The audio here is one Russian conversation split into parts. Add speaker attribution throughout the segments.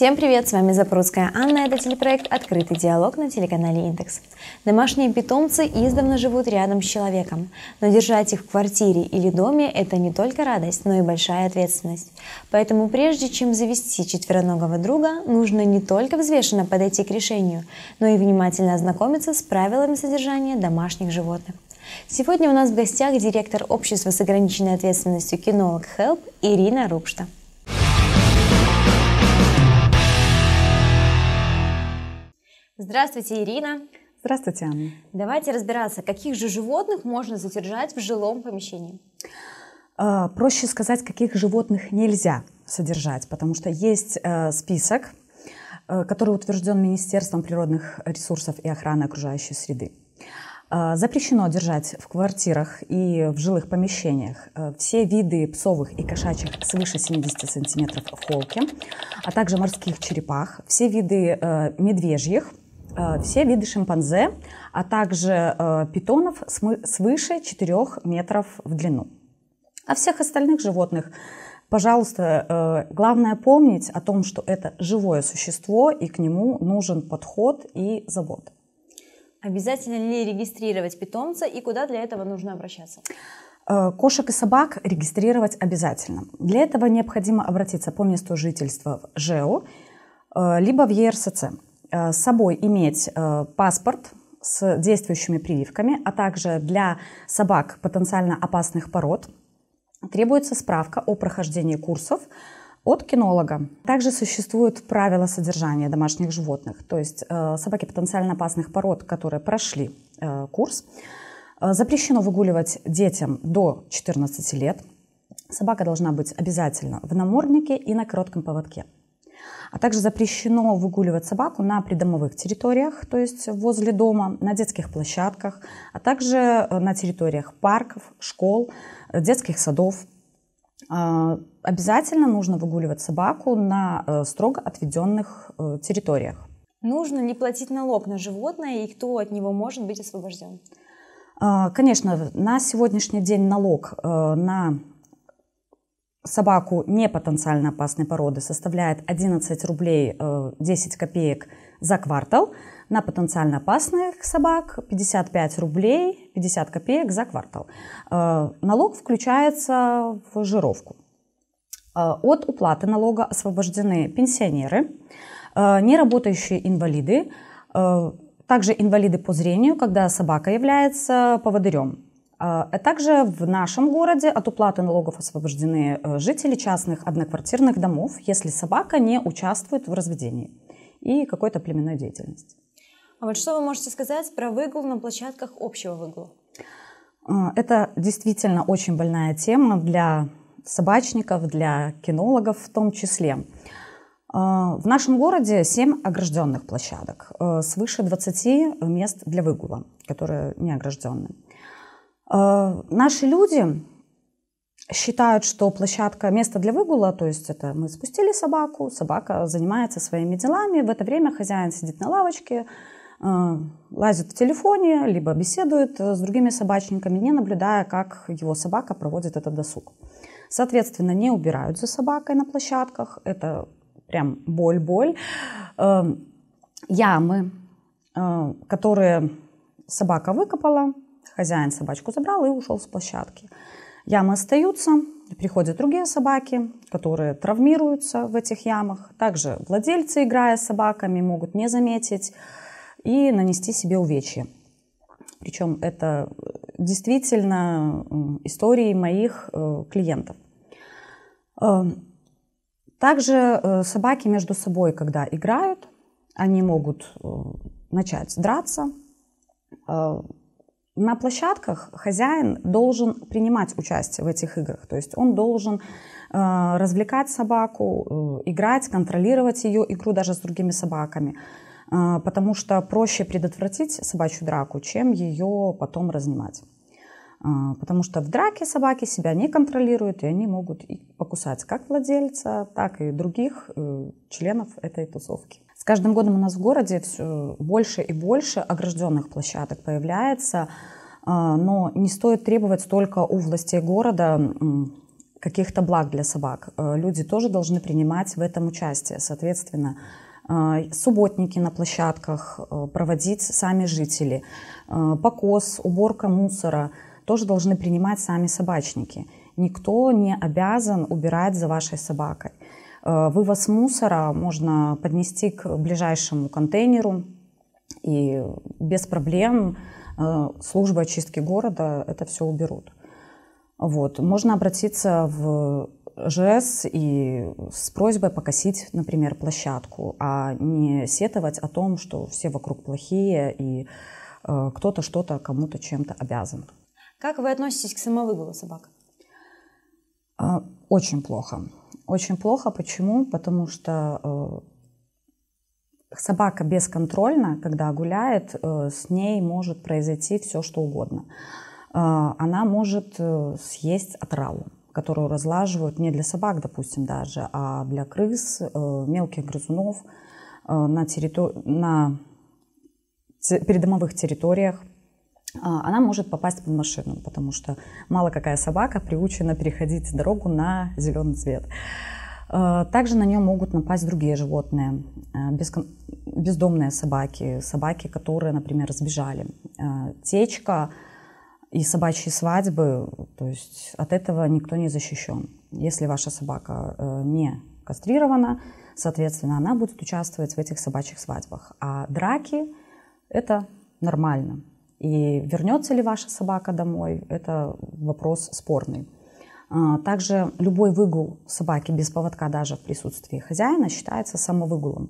Speaker 1: Всем привет, с вами Запрудская Анна, это телепроект «Открытый диалог» на телеканале «Индекс». Домашние питомцы издавна живут рядом с человеком, но держать их в квартире или доме – это не только радость, но и большая ответственность. Поэтому прежде чем завести четвероногого друга, нужно не только взвешенно подойти к решению, но и внимательно ознакомиться с правилами содержания домашних животных. Сегодня у нас в гостях директор общества с ограниченной ответственностью кинолог «Хелп» Ирина Рубшта. Здравствуйте, Ирина. Здравствуйте, Анна. Давайте разбираться, каких же животных можно задержать в жилом помещении?
Speaker 2: А, проще сказать, каких животных нельзя содержать, потому что есть э, список, э, который утвержден Министерством природных ресурсов и охраны окружающей среды. А, запрещено держать в квартирах и в жилых помещениях э, все виды псовых и кошачьих свыше 70 сантиметров в холке, а также морских черепах, все виды медвежьих, Э, все виды шимпанзе, а также э, питонов свыше 4 метров в длину. А всех остальных животных, пожалуйста, э, главное помнить о том, что это живое существо, и к нему нужен подход и забота.
Speaker 1: Обязательно ли регистрировать питомца и куда для этого нужно обращаться?
Speaker 2: Кошек и собак регистрировать обязательно. Для этого необходимо обратиться по месту жительства в ЖЭО, либо в ЕРСЦ. Э, с собой иметь э, паспорт с действующими прививками, а также для собак потенциально опасных пород требуется справка о прохождении курсов от кинолога. Также существуют правила содержания домашних животных, то есть э, собаки потенциально опасных пород, которые прошли курс. Запрещено выгуливать детям до 14 лет. Собака должна быть обязательно в наморднике и на коротком поводке. А также запрещено выгуливать собаку на придомовых территориях, то есть возле дома, на детских площадках, а также э, на территориях парков, школ, э, детских садов. А, обязательно нужно выгуливать собаку на э, строго отведенных территориях.
Speaker 1: Нужно ли платить налог на животное и кто от него может быть освобожден?
Speaker 2: А, конечно, на сегодняшний день налог на собаку не потенциально опасной породы составляет 11 рублей 10 э, копеек за квартал, на потенциально опасных собак 55 рублей 50 копеек за квартал. Э, налог включается в жировку. Э, от уплаты налога освобождены пенсионеры, неработающие инвалиды, также инвалиды по зрению, когда собака является поводырем. А, а также в нашем городе от уплаты налогов освобождены э, жители частных одноквартирных домов, если собака не участвует в разведении и какой-то племенной деятельности.
Speaker 1: А вот что вы можете сказать про выгул на площадках общего выгула?
Speaker 2: А, это действительно очень больная тема для собачников, для кинологов в том числе. В нашем городе 7 огражденных площадок, э, свыше 20 мест для выгула, которые не огражденные. Э, наши люди считают, что площадка – место для выгула, то есть это мы спустили собаку, собака занимается своими делами, в это время хозяин сидит на лавочке, э, лазит в телефоне, либо беседует э, с другими собачниками, не наблюдая, как его собака проводит этот досуг. Соответственно, не убирают за собакой на площадках, это прям боль-боль. Ямы, которые собака выкопала – Хозяин собачку забрал и ушел с площадки. Ямы остаются, приходят другие собаки, которые травмируются в этих ямах. Также владельцы, играя с собаками, могут не заметить и нанести себе увечья. Причем это э, действительно истории моих э, клиентов. Эм, также э, собаки между собой, когда играют, они могут начать драться, на площадках хозяин должен принимать участие в этих играх, то есть он должен э, развлекать собаку, э, играть, контролировать ее игру даже с другими собаками, э, потому что проще предотвратить собачью драку, чем ее потом разнимать. Э, потому что в драке собаки себя не контролируют, и они могут и покусать как владельца, так и других э, членов этой тусовки. С каждым годом у нас в городе все больше и больше огражденных площадок появляется, а, но не стоит требовать столько у властей города каких-то благ для собак. Э, люди тоже должны принимать в этом участие. Соответственно, а, субботники на площадках э, проводить сами жители, э, покос, уборка мусора тоже должны принимать сами собачники. Никто не обязан убирать за вашей собакой. Э, вывоз мусора можно поднести к ближайшему контейнеру, и без проблем э, службы очистки города это все уберут. Вот. Можно обратиться в ЖС и с просьбой покосить, например, площадку, а не сетовать о том, что все вокруг плохие и э, кто-то что-то кому-то чем-то обязан.
Speaker 1: Как вы относитесь к самовыгулу собак?
Speaker 2: очень плохо. Очень плохо. Почему? Потому что э, собака бесконтрольно, когда гуляет, э, с ней может произойти все, что угодно. Э, она может съесть отраву, которую разлаживают не для собак, допустим, даже, а для крыс, мелких грызунов на, территор... на передомовых территориях. А, она может попасть под машину, потому что мало какая собака приучена переходить дорогу на зеленый цвет. А, также на нее могут напасть другие животные, а, бездомные собаки, собаки, которые, например, сбежали. Течка и собачьи свадьбы, то есть от этого никто не защищен. Если ваша собака э, не кастрирована, соответственно, она будет участвовать в этих собачьих свадьбах. А драки – это нормально. И вернется ли ваша собака домой, это вопрос спорный. А, также любой выгул собаки без поводка даже в присутствии хозяина считается самовыгулом.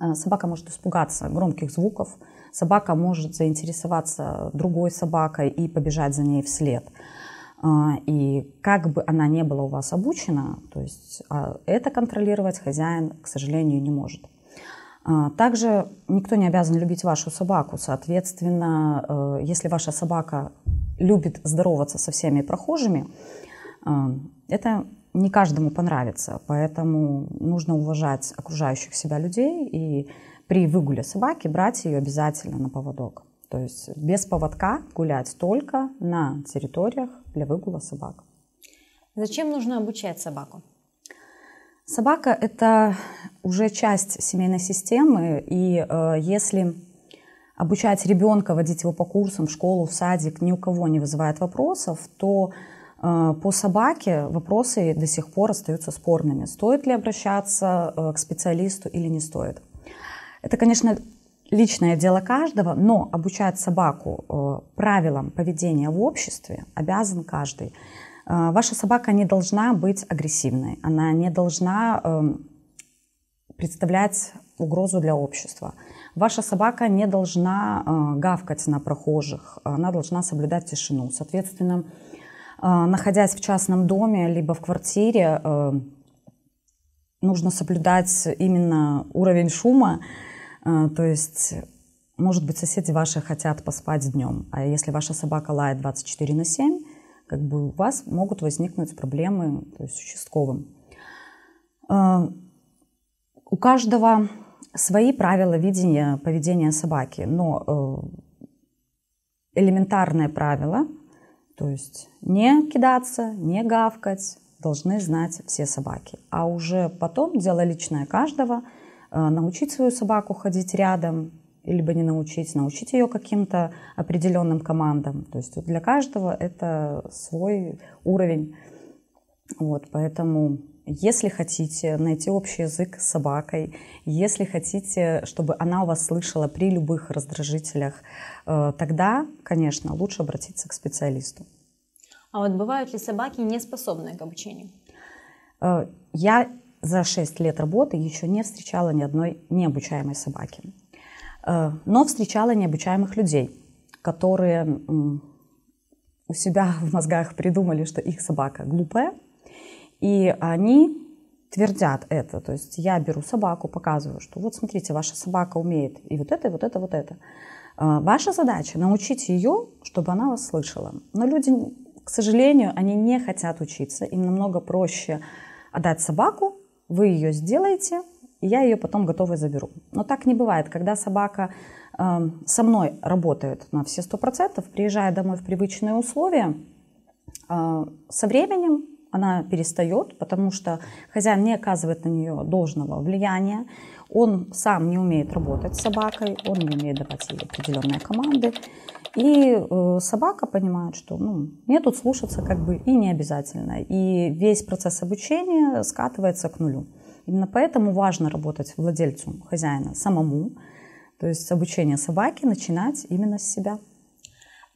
Speaker 2: А, собака может испугаться громких звуков, собака может заинтересоваться другой собакой и побежать за ней вслед. А, и как бы она не была у вас обучена, то есть это контролировать хозяин, к сожалению, не может. А, также никто не обязан любить вашу собаку. Соответственно, э, если ваша собака любит здороваться со всеми прохожими, э, это не каждому понравится. Поэтому нужно уважать окружающих себя людей и при выгуле собаки брать ее обязательно на поводок. То есть без поводка гулять только на территориях для выгула собак.
Speaker 1: Зачем нужно обучать собаку? Собака
Speaker 2: — это уже часть семейной системы, и э, если обучать ребенка, водить его по курсам, в школу, в садик, ни у кого не вызывает вопросов, то э, по собаке вопросы до сих пор остаются спорными. Стоит ли обращаться э, к специалисту или не стоит? Это, конечно, личное дело каждого, но обучать собаку э, правилам поведения в обществе обязан каждый. А, ваша собака не должна быть агрессивной, она не должна эм, представлять угрозу для общества. Ваша собака не должна э, гавкать на прохожих, она должна соблюдать тишину. Соответственно, э, находясь в частном доме либо в квартире, э, нужно соблюдать именно уровень шума, то есть может быть, соседи ваши хотят поспать днем, а если ваша собака лает 24 на 7, как бы у вас могут возникнуть проблемы то есть, с участковым. Э, у каждого свои правила видения поведения собаки, но э, элементарное правило, то есть не кидаться, не гавкать, должны знать все собаки. А уже потом дело личное каждого, э, научить свою собаку ходить рядом, либо не научить, научить ее каким-то определенным командам. То есть для каждого это свой уровень. Вот, поэтому если хотите найти общий язык с собакой, если хотите, чтобы она вас слышала при любых раздражителях, э, тогда, конечно, лучше обратиться к специалисту.
Speaker 1: А вот бывают ли собаки не способные к обучению?
Speaker 2: Э, я за 6 лет работы еще не встречала ни одной необучаемой собаки. Э, но встречала необучаемых людей, которые у себя в мозгах придумали, что их собака глупая, и они твердят это. То есть я беру собаку, показываю, что вот смотрите, ваша собака умеет и вот это, и вот это, вот это. Э, ваша задача научить ее, чтобы она вас слышала. Но люди, к сожалению, они не хотят учиться. Им намного проще отдать собаку, вы ее сделаете, и я ее потом готовой заберу. Но так не бывает. Когда собака э, со мной работает на все сто процентов, приезжая домой в привычные условия, э, со временем она перестает, потому что хозяин не оказывает на нее должного влияния, он сам не умеет работать с собакой, он не умеет давать ей определенные команды. И э, собака понимает, что ну, мне тут слушаться как бы и не обязательно. И весь процесс обучения скатывается к нулю. Именно поэтому важно работать владельцу, хозяина, самому. То есть обучение собаки начинать именно с себя.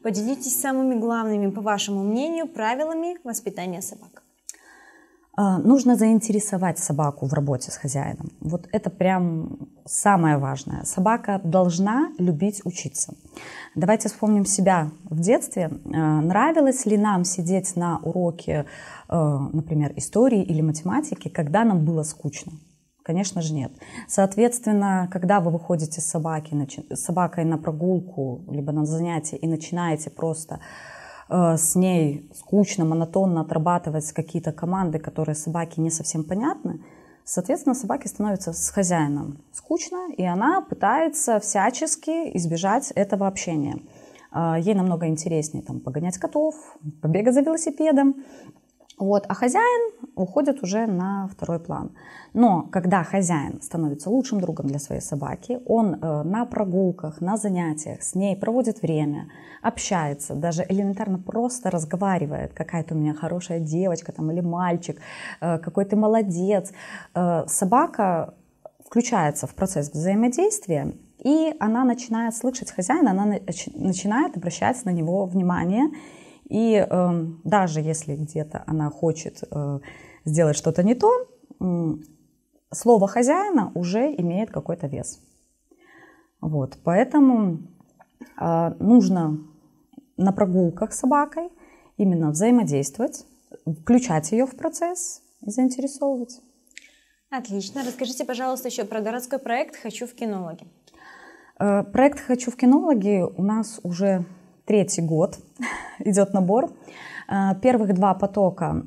Speaker 1: Поделитесь самыми главными, по вашему мнению, правилами воспитания собак.
Speaker 2: А, нужно заинтересовать собаку в работе с хозяином. Вот это прям самое важное. Собака должна любить учиться. Давайте вспомним себя в детстве. А, нравилось ли нам сидеть на уроке, э, например, истории или математики, когда нам было скучно? Конечно же нет. Соответственно, когда вы выходите с, собаки, с собакой на прогулку, либо на занятие и начинаете просто Э, с ней скучно, монотонно отрабатывать какие-то команды, которые собаке не совсем понятны, соответственно, собаке становится с хозяином скучно, и она пытается всячески избежать этого общения. Э, ей намного интереснее там, погонять котов, побегать за велосипедом, вот, а хозяин уходит уже на второй план. Но когда хозяин становится лучшим другом для своей собаки, он э, на прогулках, на занятиях с ней проводит время, общается, даже элементарно просто разговаривает, какая то у меня хорошая девочка там, или мальчик, э, какой ты молодец. Э, собака включается в процесс взаимодействия, и она начинает слышать хозяина, она начинает обращать на него внимание, и э, даже если где-то она хочет э, сделать что-то не то, э, слово хозяина уже имеет какой-то вес. Вот, поэтому э, нужно на прогулках с собакой именно взаимодействовать, включать ее в процесс и заинтересовывать.
Speaker 1: Отлично. Расскажите, пожалуйста, еще про городской проект «Хочу в кинологи».
Speaker 2: Э, проект «Хочу в кинологи» у нас уже третий год идет набор. А, первых два потока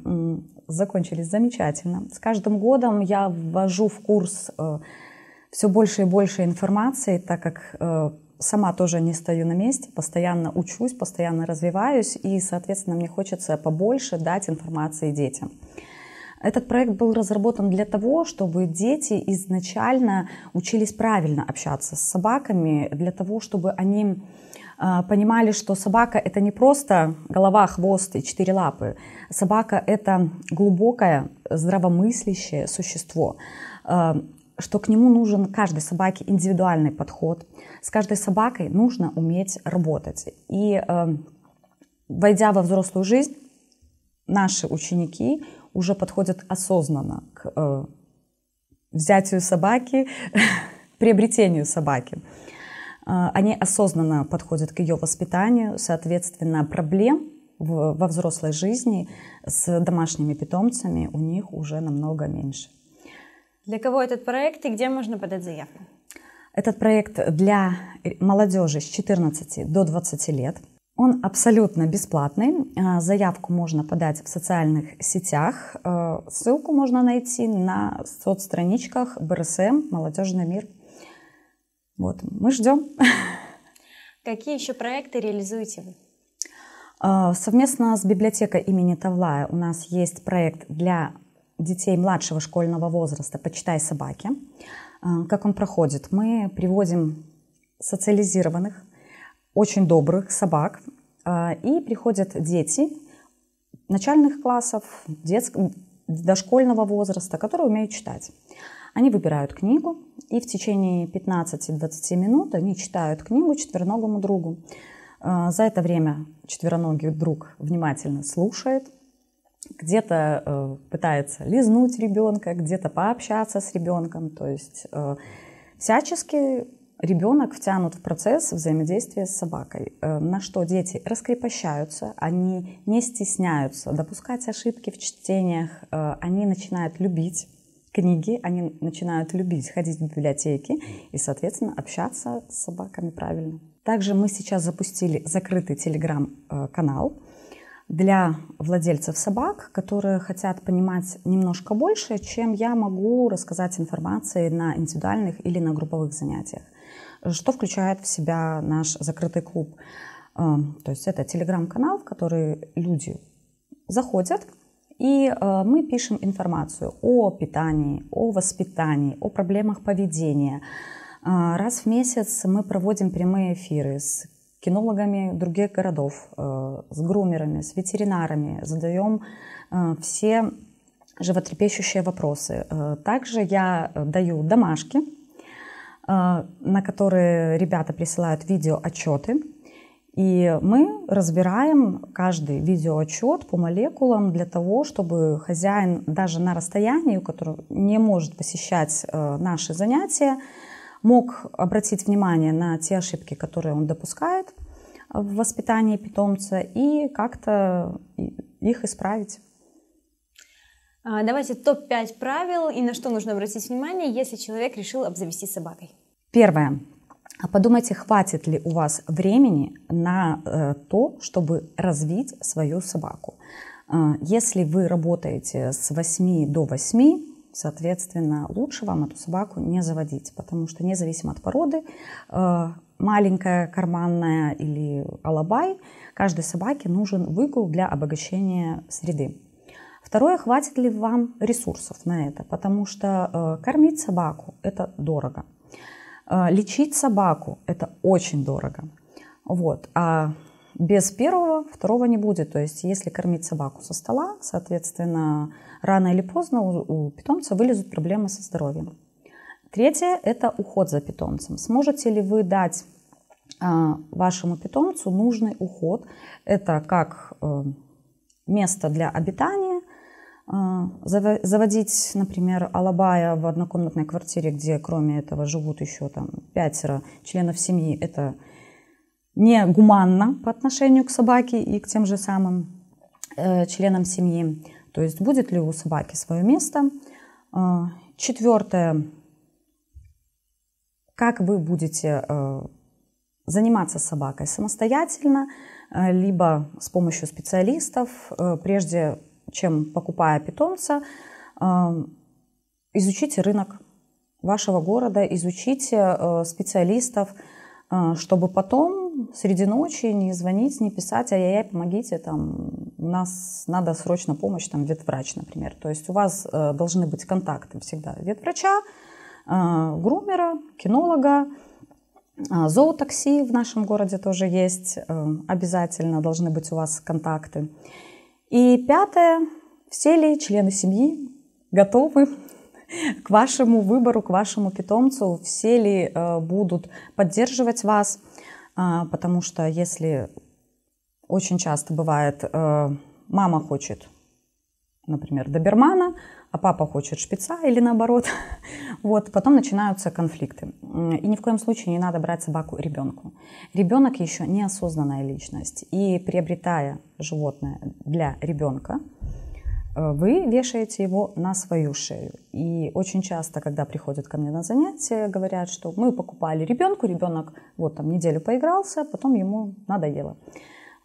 Speaker 2: закончились замечательно. С каждым годом я ввожу в курс э, все больше и больше информации, так как э, сама тоже не стою на месте, постоянно учусь, постоянно развиваюсь, и, соответственно, мне хочется побольше дать информации детям. Этот проект был разработан для того, чтобы дети изначально учились правильно общаться с собаками, для того, чтобы они а, понимали, что собака — это не просто голова, хвост и четыре лапы. Собака — это глубокое, здравомыслящее существо, а, что к нему нужен каждой собаке индивидуальный подход. С каждой собакой нужно уметь работать. И а, войдя во взрослую жизнь, наши ученики уже подходят осознанно к взятию собаки, приобретению собаки. А, они осознанно подходят к ее воспитанию, соответственно, проблем во взрослой жизни с домашними питомцами у них уже намного меньше.
Speaker 1: Для кого этот проект и где можно подать заявку?
Speaker 2: Этот проект для молодежи с 14 до 20 лет. Он абсолютно бесплатный. А, заявку можно подать в социальных сетях. А, ссылку можно найти на соцстраничках БРСМ «Молодежный мир». Вот, мы ждем.
Speaker 1: Какие еще проекты реализуете вы?
Speaker 2: А, совместно с библиотекой имени Тавлая у нас есть проект для детей младшего школьного возраста «Почитай собаки». А, как он проходит? Мы приводим социализированных, очень добрых собак, а, и приходят дети начальных классов, детск... дошкольного возраста, которые умеют читать. Они выбирают книгу, и в течение 15-20 минут они читают книгу четвероногому другу. А, за это время четвероногий друг внимательно слушает, где-то э, пытается лизнуть ребенка, где-то пообщаться с ребенком. То есть э, всячески ребенок втянут в процесс взаимодействия с собакой, э, на что дети раскрепощаются, они не стесняются допускать ошибки в чтениях, они начинают любить книги, они начинают любить ходить в библиотеки и, соответственно, общаться с собаками правильно. Также мы сейчас запустили закрытый телеграм-канал э, для владельцев собак, которые хотят понимать немножко больше, чем я могу рассказать информации на индивидуальных или на групповых занятиях. Что включает в себя наш закрытый клуб? Э, то есть это телеграм-канал, в который люди заходят, и э, мы пишем информацию о питании, о воспитании, о проблемах поведения. А, раз в месяц мы проводим прямые эфиры с кинологами других городов, э, с грумерами, с ветеринарами, задаем э, все животрепещущие вопросы. Также я даю домашки, на которые ребята присылают видео отчеты и мы разбираем каждый видеоотчет по молекулам для того, чтобы хозяин даже на расстоянии, который не может посещать э, наши занятия, мог обратить внимание на те ошибки, которые он допускает в воспитании питомца и как-то
Speaker 1: их исправить. А, давайте топ-5 правил и на что нужно обратить внимание, если человек решил обзавестись собакой.
Speaker 2: Первое. А Подумайте, хватит ли у вас времени на э, то, чтобы развить свою собаку. Э, если вы работаете с 8 до 8, соответственно, лучше вам эту собаку не заводить, потому что независимо от породы, э, маленькая, карманная или алабай, каждой собаке нужен выгул для обогащения среды. Второе, хватит ли вам ресурсов на это, потому что кормить собаку – это дорого – а, лечить собаку – это очень дорого. Вот. А без первого второго не будет. То есть если кормить собаку со стола, соответственно, рано или поздно у, у питомца вылезут проблемы со здоровьем. Третье – это уход за питомцем. Сможете ли вы дать а, вашему питомцу нужный уход? Это как э, место для обитания, а, заводить, например, Алабая в однокомнатной квартире, где кроме этого живут еще там пятеро членов семьи, это не гуманно по отношению к собаке и к тем же самым э, членам семьи. То есть будет ли у собаки свое место. Э, четвертое. Как вы будете э, заниматься собакой самостоятельно, э, либо с помощью специалистов. Э, прежде чем покупая питомца, э, изучите рынок вашего города, изучите э, специалистов, э, чтобы потом среди ночи не звонить, не писать, ай-яй-яй, помогите, там, у нас надо срочно помощь, там, ветврач, например. То есть у вас должны быть контакты всегда ветврача, грумера, кинолога, зоотакси в нашем городе тоже есть, обязательно должны быть у вас контакты. И пятое, все ли члены семьи готовы к вашему выбору, к вашему питомцу, все ли э, будут поддерживать вас, а, потому что если очень часто бывает, э, мама хочет, например, добермана, а папа хочет шпица или наоборот. Вот, потом начинаются конфликты. И ни в коем случае не надо брать собаку ребенку. Ребенок еще неосознанная личность. И приобретая животное для ребенка, э, вы вешаете его на свою шею. И очень часто, когда приходят ко мне на занятия, говорят, что мы покупали ребенку, ребенок вот там неделю поигрался, потом ему надоело.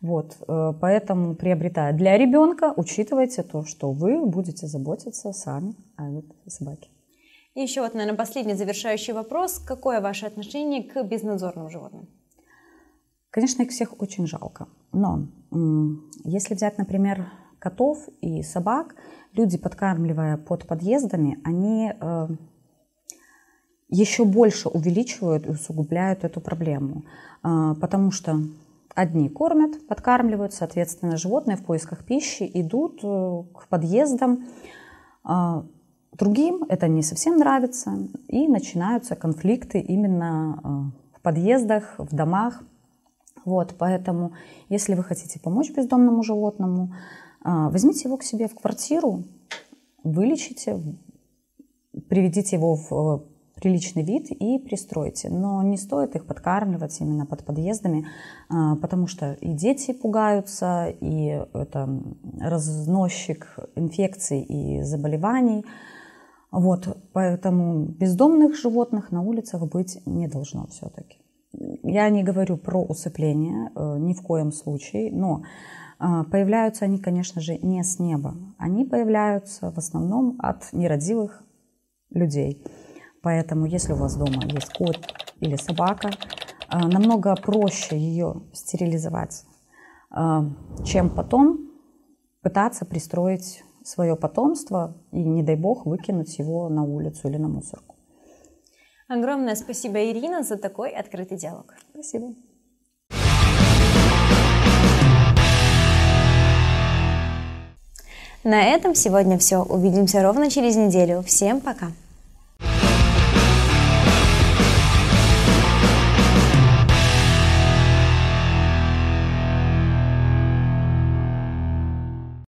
Speaker 2: Вот, э, поэтому приобретая для ребенка, учитывайте то, что вы будете заботиться сами о этой собаке.
Speaker 1: И еще вот, наверное, последний завершающий вопрос. Какое ваше отношение к безнадзорным животным?
Speaker 2: Конечно, их всех очень жалко. Но если взять, например, котов и собак, люди, подкармливая под подъездами, они э, еще больше увеличивают и усугубляют эту проблему. Э, потому что Одни кормят, подкармливают, соответственно, животные в поисках пищи идут э, к подъездам. А, другим это не совсем нравится, и начинаются конфликты именно э, в подъездах, в домах. Вот, поэтому, если вы хотите помочь бездомному животному, а, возьмите его к себе в квартиру, вылечите, приведите его в э, приличный вид и пристройте. Но не стоит их подкармливать именно под подъездами, а, потому что и дети пугаются, и это разносчик инфекций и заболеваний. Вот, поэтому бездомных животных на улицах быть не должно все-таки. Я не говорю про усыпление э, ни в коем случае, но а, появляются они, конечно же, не с неба. Они появляются в основном от нерадивых людей. Поэтому, если у вас дома есть кот или собака, э, намного проще ее стерилизовать, э, чем потом пытаться пристроить свое потомство и, не дай бог, выкинуть его на улицу или на мусорку.
Speaker 1: Огромное спасибо, Ирина, за такой открытый диалог. Спасибо. На этом сегодня все. Увидимся ровно через неделю. Всем пока.